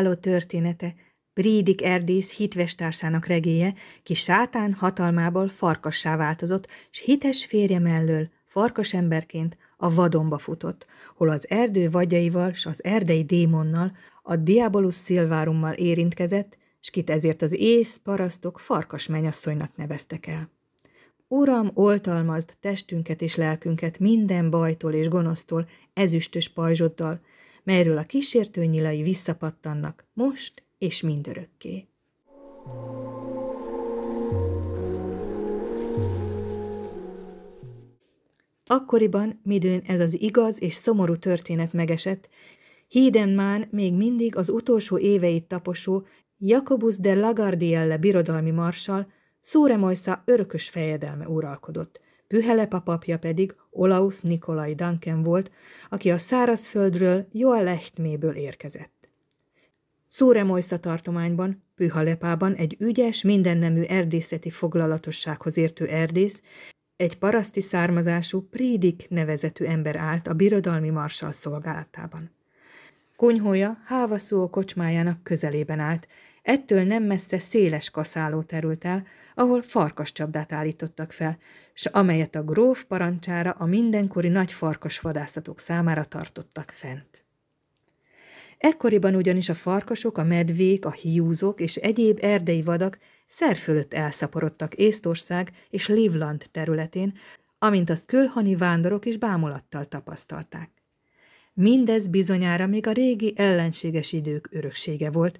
kiváló története, Brídik Erdész hitvestársának regéje, ki sátán hatalmából farkassá változott, s hites férje mellől, farkas emberként a vadonba futott, hol az erdő vagyaival s az erdei démonnal, a Diabolus Szilvárummal érintkezett, s kit ezért az ész parasztok farkas mennyasszonynak neveztek el. Uram, oltalmazd testünket és lelkünket minden bajtól és gonosztól, ezüstös pajzsoddal, melyről a kísértő nyilai visszapattannak most és mindörökké. Akkoriban, midőn ez az igaz és szomorú történet megesett, Hídenmán még mindig az utolsó éveit taposó Jakobus de Lagardielle birodalmi marsal, Szóremajsza örökös fejedelme uralkodott, Pühelepa papja pedig Olaus Nikolai Duncan volt, aki a szárazföldről, Lechtméből érkezett. Szóremojsza tartományban, Pühalepában egy ügyes, mindennemű erdészeti foglalatossághoz értő erdész, egy paraszti származású Prédik nevezetű ember állt a birodalmi marsal szolgálatában. Kunyhója a kocsmájának közelében állt, ettől nem messze széles kaszáló terült el, ahol farkascsapdát állítottak fel, s amelyet a gróf parancsára a mindenkori nagy farkas vadászatok számára tartottak fent. Ekkoriban ugyanis a farkasok, a medvék, a hiúzók és egyéb erdei vadak szer fölött elszaporodtak Észtország és Livland területén, amint azt külhani vándorok is bámulattal tapasztalták. Mindez bizonyára még a régi ellenséges idők öröksége volt,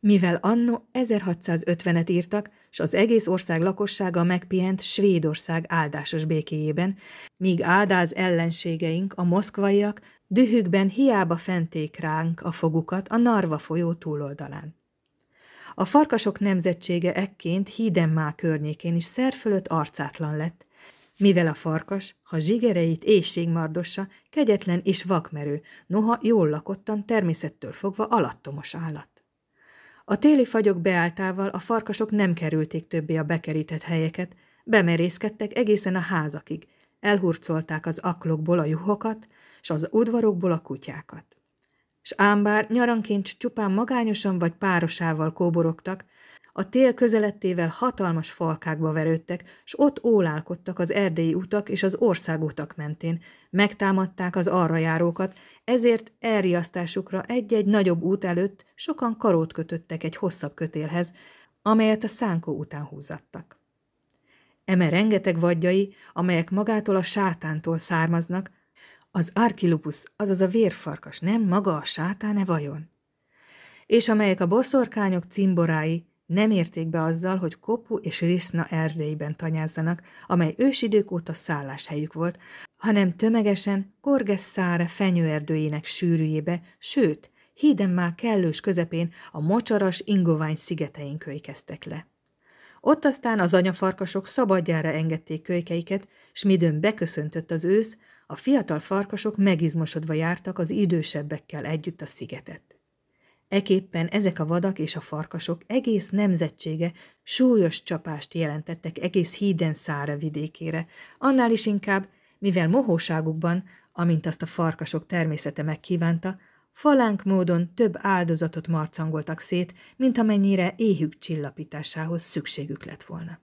mivel anno 1650-et írtak, s az egész ország lakossága megpihent Svédország áldásos békéjében, míg áldáz ellenségeink, a moszkvaiak, dühükben hiába fenték ránk a fogukat a Narva folyó túloldalán. A farkasok nemzetsége ekként Hídenmá környékén is szerfölött arcátlan lett, mivel a farkas, ha zsigereit éjségmardossa, kegyetlen és vakmerő, noha jól lakottan természettől fogva alattomos állat. A téli fagyok beáltával a farkasok nem kerülték többé a bekerített helyeket, bemerészkedtek egészen a házakig, elhurcolták az aklokból a juhokat, s az udvarokból a kutyákat. S ám bár nyaranként csupán magányosan vagy párosával kóborogtak, a tél közelettével hatalmas falkákba verődtek, s ott ólálkodtak az erdélyi utak és az országutak mentén. Megtámadták az arra járókat, ezért elriasztásukra egy-egy nagyobb út előtt sokan karót kötöttek egy hosszabb kötélhez, amelyet a szánkó után húzattak. Eme rengeteg vadjai, amelyek magától a sátántól származnak, az arkilupus, azaz a vérfarkas, nem maga a sátáne vajon? És amelyek a boszorkányok cimborái, nem érték be azzal, hogy Kopu és Riszna Erdélyben tanyázzanak, amely ősidők óta szálláshelyük volt, hanem tömegesen Korges szára fenyőerdőjének sűrűjébe, sőt, híden már kellős közepén a mocsaras ingovány szigetein kölykeztek le. Ott aztán az anyafarkasok szabadjára engedték kölykeiket, s midőn beköszöntött az ősz, a fiatal farkasok megizmosodva jártak az idősebbekkel együtt a szigetet. Eképpen ezek a vadak és a farkasok egész nemzetsége súlyos csapást jelentettek egész híden szára vidékére, annál is inkább, mivel mohóságukban, amint azt a farkasok természete megkívánta, falánk módon több áldozatot marcangoltak szét, mint amennyire éhük csillapításához szükségük lett volna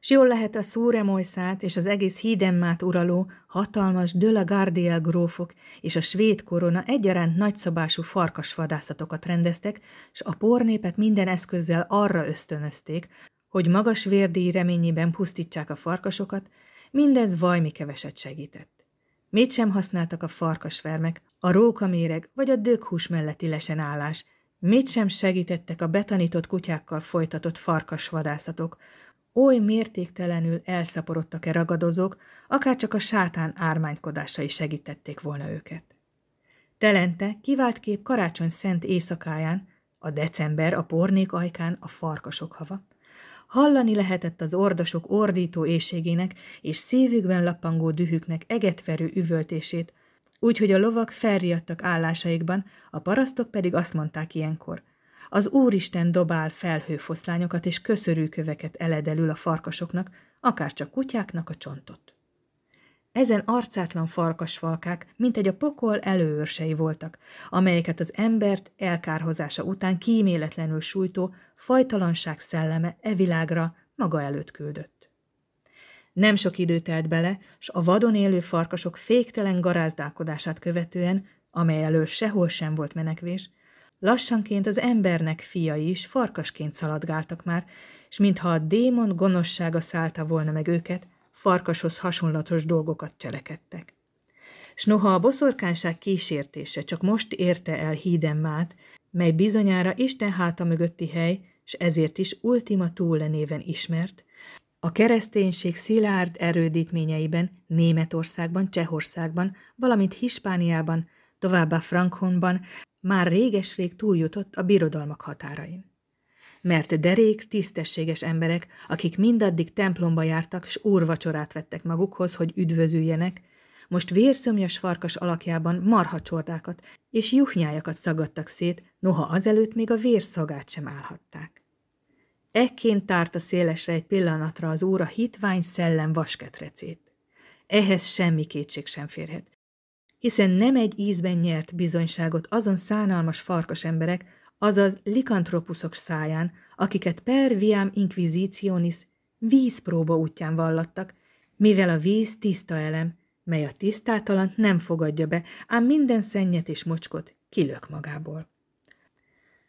s jól lehet a Szúremojszát és az egész hídemmát uraló, hatalmas de la Gardiel grófok és a svéd korona egyaránt nagyszabású farkasvadászatokat rendeztek, s a pornépet minden eszközzel arra ösztönözték, hogy magas vérdíj reményében pusztítsák a farkasokat, mindez vajmi keveset segített. Mit sem használtak a farkasvermek, a rókaméreg vagy a dökhús melletti lesenállás, mit sem segítettek a betanított kutyákkal folytatott farkasvadászatok, oly mértéktelenül elszaporodtak-e ragadozók, akár csak a sátán ármánykodásai segítették volna őket. Telente kép karácsony szent éjszakáján, a december a pornék ajkán a farkasok hava, hallani lehetett az ordasok ordító éjségének és szívükben lappangó dühüknek egetverő üvöltését, úgyhogy a lovak felriadtak állásaikban, a parasztok pedig azt mondták ilyenkor – az Úristen dobál felhőfoszlányokat és köszörűköveket eledelül a farkasoknak, akár csak kutyáknak a csontot. Ezen arcátlan farkasfalkák mint egy a pokol előőrsei voltak, amelyeket az embert elkárhozása után kíméletlenül sújtó fajtalanság szelleme e világra maga előtt küldött. Nem sok idő telt bele, s a vadon élő farkasok féktelen garázdálkodását követően, amely elől sehol sem volt menekvés, Lassanként az embernek fiai is farkasként szaladgáltak már, s mintha a démon gonoszsága szállta volna meg őket, farkashoz hasonlatos dolgokat cselekedtek. S noha a boszorkánság kísértése csak most érte el hídemmát, mely bizonyára Isten háta mögötti hely, s ezért is Ultima Thule néven ismert, a kereszténység szilárd erődítményeiben, Németországban, Csehországban, valamint Hispániában, továbbá Frankonban, már réges-rég túljutott a birodalmak határain. Mert derék, tisztességes emberek, akik mindaddig templomba jártak, s úrvacsorát vettek magukhoz, hogy üdvözüljenek, most vérszomjas farkas alakjában marhacsordákat és juhnyájakat szagadtak szét, noha azelőtt még a vérszagát sem állhatták. Ekként tárta szélesre egy pillanatra az óra hitvány szellem vasketrecét. Ehhez semmi kétség sem férhet hiszen nem egy ízben nyert bizonyságot azon szánalmas farkas emberek, azaz likantropuszok száján, akiket per viam inquisitionis vízpróba útján vallattak, mivel a víz tiszta elem, mely a tisztátalant nem fogadja be, ám minden szennyet és mocskot kilök magából.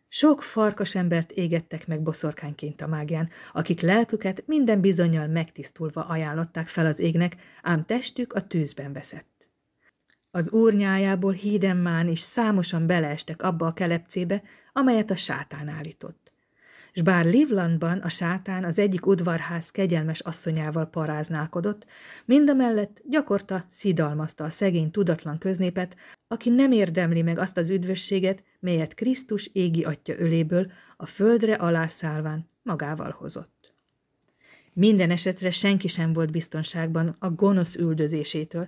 Sok farkas embert égettek meg boszorkányként a mágián, akik lelküket minden bizonyal megtisztulva ajánlották fel az égnek, ám testük a tűzben veszett. Az úrnyájából hídemmán is számosan beleestek abba a kelepcébe, amelyet a sátán állított. S bár Livlandban a sátán az egyik udvarház kegyelmes asszonyával paráználkodott, mindamellett gyakorta szidalmazta a szegény tudatlan köznépet, aki nem érdemli meg azt az üdvösséget, melyet Krisztus égi atya öléből a földre alászálván magával hozott. Minden esetre senki sem volt biztonságban a gonosz üldözésétől,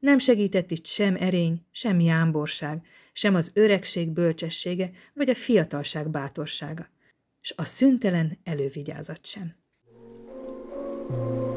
nem segített itt sem erény, sem jámborság, sem az öregség bölcsessége, vagy a fiatalság bátorsága, s a szüntelen elővigyázat sem. Thank you.